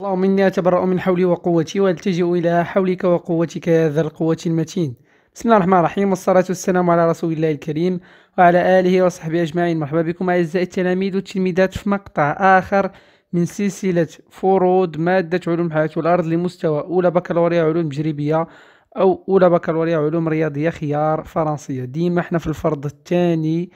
اللهم إني أتبرأ من حولي وقوتي وألتجئ إلى حولك وقوتك يا ذا القوة المتين بسم الله الرحمن الرحيم والصلاة والسلام على رسول الله الكريم وعلى آله وصحبه أجمعين مرحبا بكم أعزائي التلاميذ والتلميذات في مقطع آخر من سلسلة فروض مادة علوم حياة الأرض لمستوى أولى بكالوريا علوم تجريبية أو أولى بكالوريا علوم رياضية خيار فرنسية ديما احنا في الفرض الثاني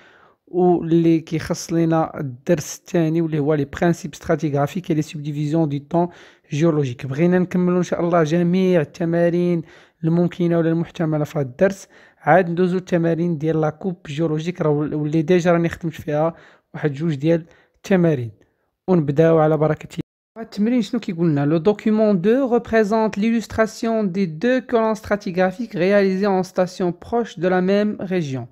واللي كيخص لينا الدرس الثاني واللي هو لي برينسيپ ستراتيغرافيك لي سوبديفيزيون دي طون جيولوجيك بغينا نكملو ان شاء الله جميع التمارين الممكنه ولا المحتمله في هذا الدرس عاد ندوزو التمارين ديال لا كوب جيولوجيك راه واللي ديجا راني خدمت فيها واحد جوج ديال التمارين ونبداو على بركه Le document 2 représente l'illustration des deux colonnes stratigraphiques réalisées en station proche de la même région.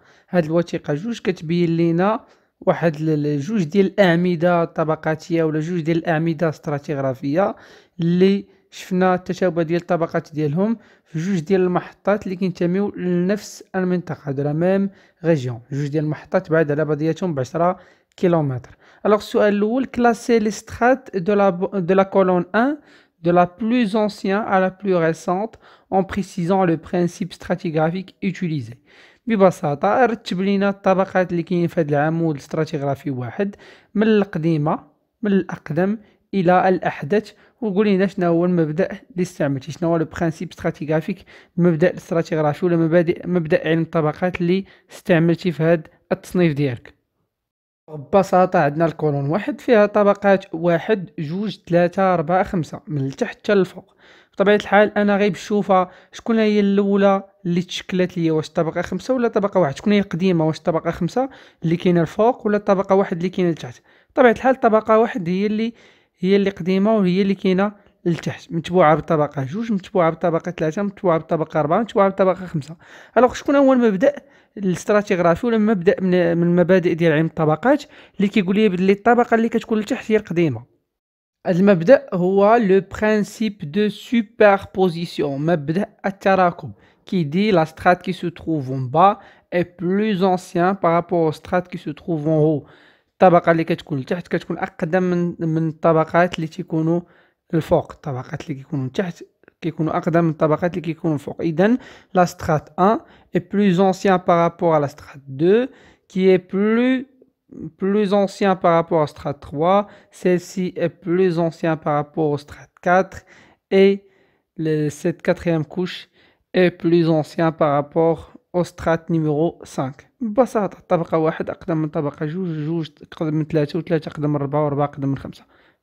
كيلومتر الوغ السؤال الاول كلاسي لي سترات دو لا دو لا كولون 1 de la plus ancienne à la plus récente en précisant le principe stratigraphique utilisé ببساطة رتب لينا الطبقات اللي كاينين في هذا العمود الاستراتيغرافي واحد من القديمة من الأقدم إلى الأحدث وقول لينا شنو هو المبدأ اللي استعملتي شنو هو لو برانسيب استراتيغرافيك المبدأ الاستراتيغرافي ولا مبادئ مبدأ علم الطبقات اللي استعملتي في هذا التصنيف ديالك ببساطة عندنا الكولون واحد فيها طبقات واحد جوج ثلاثة أربعة خمسة من التحت حتى الفوق بطبيعة الحال أنا غير بشوفها شكون هي الأولى اللي تشكلت ليا واش طبقة خمسة ولا طبقة واحد شكون هي القديمة واش طبقة خمسة اللي كاينة الفوق ولا طبقة واحد اللي كاينة التحت بطبيعة الحال طبقة واحد هي اللي هي اللي قديمة وهي اللي كاينة لتحت متبوعه بالطبقه جوج متبوعه بالطبقه ثلاثه متبوعه بالطبقه اربعه متبوعه بالطبقه خمسه الوغ شكون هو المبدا الاستراتيغرافي ولا مبدا من المبادئ ديال علم الطبقات اللي كيقول لي بلي الطبقه اللي كتكون لتحت هي القديمه المبدا هو لو برينسيپ دو سوبربوزيسيون مبدا التراكم كي دي لا سترات كي سو تروف اون با اي plus انسيان بارابور سترات كي سو تروف اون هو الطبقه اللي كتكون لتحت كتكون اقدم من من الطبقات اللي تيكونوا Le الطبقات اللي كيكونوا تحت كيكونوا اقدم من الطبقات اللي كيكونوا فوق اذا لا سترات 1 اي بلوز بارابور 2 qui est plus plus ancien par rapport à Strat 3, celle-ci est plus ancien par rapport au Strat 4 et le, cette quatrième couche est plus ancien par rapport au Strat numéro 5. ببساطة طبقة واحد أقدم من طبقة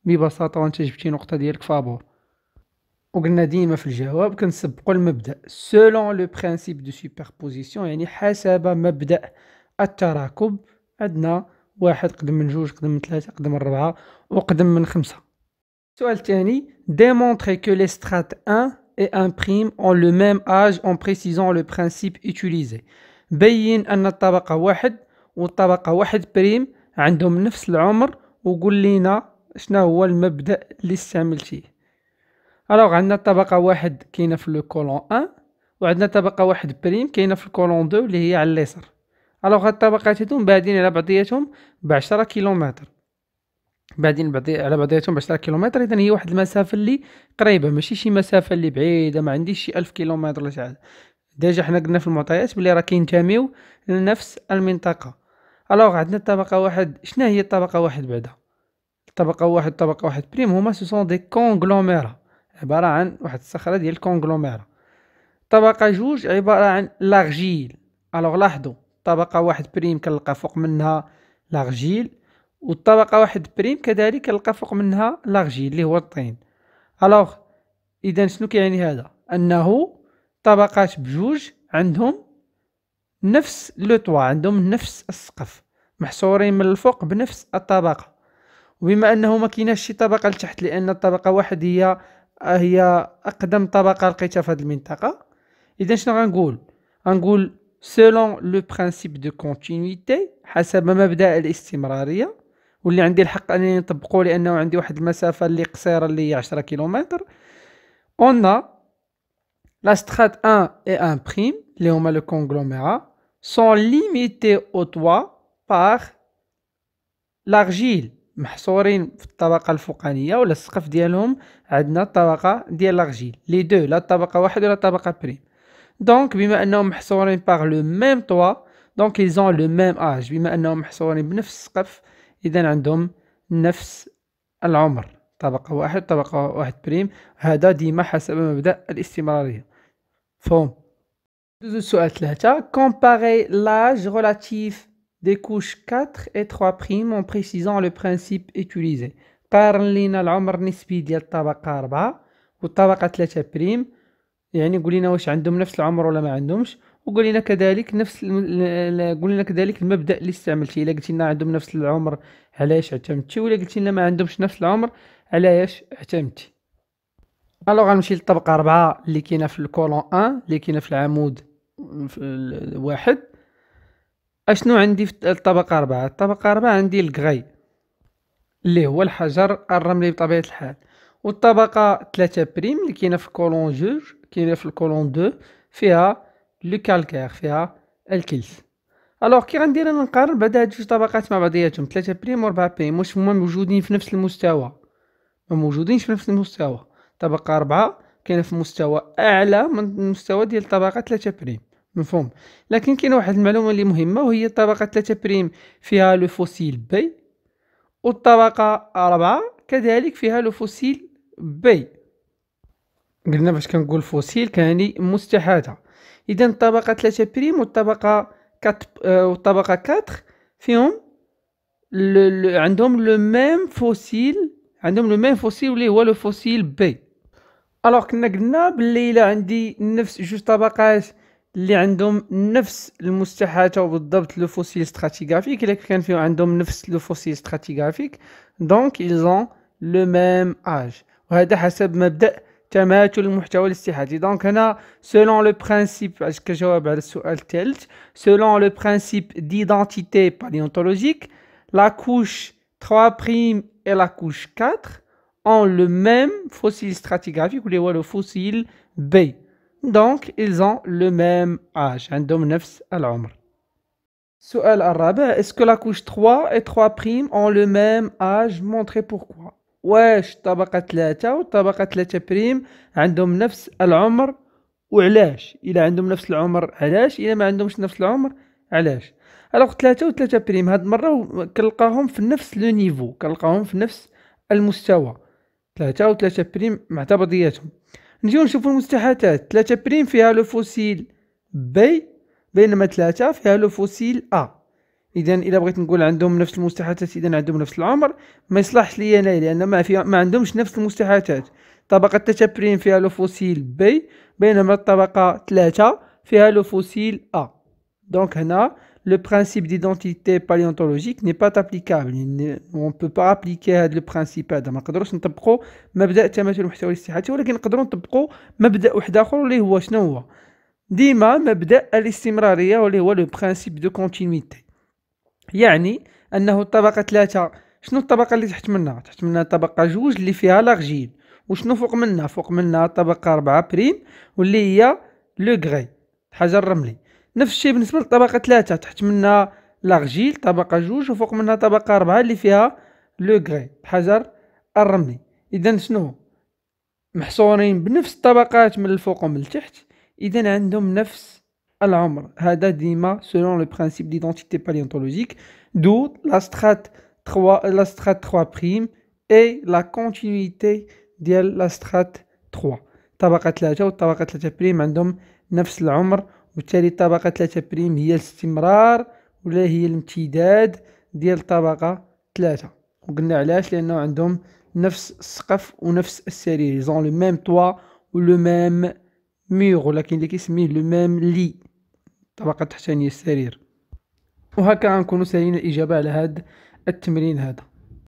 ببساطه وانت جبتي نقطه ديالك فابور وقلنا ديما في الجواب كنسبقوا المبدا سولون لو برينسيپ دو سوبربوزيسيون يعني حسب مبدا التراكب عندنا واحد قدم من جوج قدم من ثلاثه قدم من ربعه وقدم من خمسه السؤال الثاني ديمونتري كو لي strates 1 ان 1' اون لو ميم اج اون بريسيزون لو برينسيپ يوتيليزي بين ان الطبقه واحد والطبقه واحد بريم عندهم نفس العمر وقول لينا شنو هو المبدا اللي استعملتيه الوغ عندنا طبقه واحد كاينه في لو كولون 1 وعندنا طبقه واحد بريم كاينه في الكولون 2 اللي هي على اليسار الوغ هاد الطبقات هادو بعدين على بعضياتهم بعشرة كيلومتر بعدين بعضي على بعضياتهم بعشرة كيلومتر اذا هي واحد المسافه اللي قريبه ماشي شي مسافه اللي بعيده ما عنديش شي ألف كيلومتر ولا شحال ديجا حنا قلنا في المعطيات بلي راه كينتميو لنفس المنطقه الوغ عندنا طبقه واحد شنو هي الطبقه واحد بعدا طبقه واحد طبقه واحد بريم هما سو سون دي كونغلوميرا عباره عن واحد الصخره ديال الكونغلوميرا طبقه جوج عباره عن لاغجيل الوغ لاحظوا طبقه واحد بريم كنلقى فوق منها لاغجيل والطبقه واحد بريم كذلك كنلقى فوق منها لاغجيل اللي هو الطين الوغ اذا شنو كيعني هذا انه طبقات بجوج عندهم نفس لو عندهم نفس السقف محصورين من الفوق بنفس الطبقه وبما انه ما كايناش شي طبقه لتحت لان الطبقه واحد هي هي اقدم طبقه لقيتها في هذه المنطقه اذا شنو غنقول غنقول سولون لو برينسيپ دو كونتينيتي حسب مبدا الاستمراريه واللي عندي الحق انني نطبقه لانه عندي واحد المسافه اللي قصيره اللي هي 10 كيلومتر اون لا سترات 1 اي 1 بريم اللي هما لو كونغلوميرا سون ليميتي او توا باغ لارجيل محصورين في الطبقه الفوقانيه ولا السقف ديالهم عندنا الطبقه ديال لاغجيل لي دو لا طبقه واحد ولا طبقه بريم دونك بما انهم محصورين باغ لو ميم طوا دونك ايزون لو ميم اج بما انهم محصورين بنفس السقف اذا عندهم نفس العمر طبقه واحد طبقه واحد بريم هذا ديما حسب مبدا الاستمراريه فهم دوزو السؤال ثلاثة كومباري لاج ريلاتيف découche 4 et 3' en précisant le principe utilisé قارن لينا العمر النسبي ديال الطبقة 4 والطبقة 3' بريم يعني قول لنا واش عندهم نفس العمر ولا ما عندهمش وقول لنا كذلك نفس قول لنا كذلك المبدا اللي استعملتي الا قلتي لنا عندهم نفس العمر علاش اعتمدتي ولا قلتي لنا ما عندهمش نفس العمر علاش اعتمدتي الوغ غنمشي للطبقه 4 اللي كاينه في الكولون 1 اللي كاينه في العمود واحد اشنو عندي في الطبقه أربعة الطبقه أربعة عندي الكغي اللي هو الحجر الرملي بطبيعه الحال والطبقه 3 بريم اللي كاينه في كولون جوج كاينه في الكولون دو فيها لو كالكير فيها الكلس الوغ كي غندير انا نقارن بعد هاد جوج طبقات مع بعضياتهم 3 بريم و 4 بريم واش هما موجودين في نفس المستوى ما موجودينش في نفس المستوى طبقه أربعة كاينه في مستوى اعلى من المستوى ديال الطبقه 3 بريم مفهوم لكن كاين واحد المعلومه اللي مهمه وهي الطبقه 3 بريم فيها لو فوسيل بي والطبقه 4 كذلك فيها لو فوسيل بي قلنا باش كنقول فوسيل كاني مستحاده اذا الطبقه 3 بريم والطبقه 4 آه، والطبقه 4 فيهم عندهم لو ميم فوسيل عندهم لو ميم فوسيل اللي هو لو فوسيل بي الوغ كنا قلنا باللي الا عندي نفس جوج طبقات اللي عندهم نفس المستحاثه بالضبط لو فوسيل ستراتيغرافيك الا كان فيهم عندهم نفس لو فوسيل ستراتيغرافيك دونك ايلزون لو ميم اج وهذا حسب مبدا تماثل المحتوى الاستحاثي دونك هنا سولون لو برينسيپ كجواب على السؤال الثالث سولون لو برينسيپ ديدانتيتي باليونتولوجيك لا كوش 3 بريم et la couche 4 ont le même fossile stratigraphique ou les voit le fossile B. دونك إلزون لو ميم أج عندهم نفس العمر السؤال الرابع اسكو لاكوش تخوا 3 اي 3 بريم اون لو ميم اج مونتخي بوركوا واش الطبقه 3 والطبقه 3 بريم عندهم نفس العمر وعلاش الا عندهم نفس العمر علاش الا ما عندهمش نفس العمر علاش الوغ 3 و 3 بريم هاد المره كنلقاهم في نفس لو نيفو كنلقاهم في نفس المستوى 3 و 3 بريم مع بعضياتهم نجيو نشوفو المستحاثات ثلاثة بريم فيها لو فوسيل بي بينما ثلاثة فيها لو فوسيل أ اذا الا بغيت نقول عندهم نفس المستحاثات اذا عندهم نفس العمر ما يصلحش ليا انا لان ما في ما عندهمش نفس المستحاثات طبقة ثلاثة بريم فيها لو فوسيل بي بينما الطبقة 3 فيها لو فوسيل أ دونك هنا le principe d'identité paléontologique n'est pas applicable on ne peut pas appliquer هذا البرانسيب هذا ما نقدروش نطبقوا مبدا التماثل المحتوي الاستحاثي ولكن نقدروا نطبقوا مبدا واحد اخر اللي هو شنو هو ديما مبدا الاستمراريه واللي هو لو برانسيب دو كونتينيتي يعني انه الطبقه ثلاثة شنو الطبقه اللي تحت منها تحت منها طبقه جوج اللي فيها لاغجيل وشنو فوق منها فوق منها طبقه 4 بريم واللي هي لو غري الحجر الرملي نفس الشيء بالنسبه للطبقه ثلاثة تحت منها لاغجيل طبقه جوج وفوق منها طبقه أربعة اللي فيها لو غري الحجر الرملي اذا شنو محصورين بنفس الطبقات من الفوق ومن التحت اذا عندهم نفس العمر هذا ديما سولون لو برانسيب ديدونتيتي باليونتولوجيك دو لا سترات 3 لا سترات 3 بريم اي لا كونتينيتي ديال لا سترات 3 طبقه 3 والطبقه 3 بريم عندهم نفس العمر وبالتالي الطبقة 3 بريم هي الاستمرار ولا هي الامتداد ديال الطبقة 3 وقلنا علاش لانه عندهم نفس السقف ونفس السرير زون لو ميم توا ولو ميم ميغ ولكن اللي كيسميه لو ميم لي الطبقة التحتانية السرير وهكا غنكونو سالينا الإجابة على هاد التمرين هذا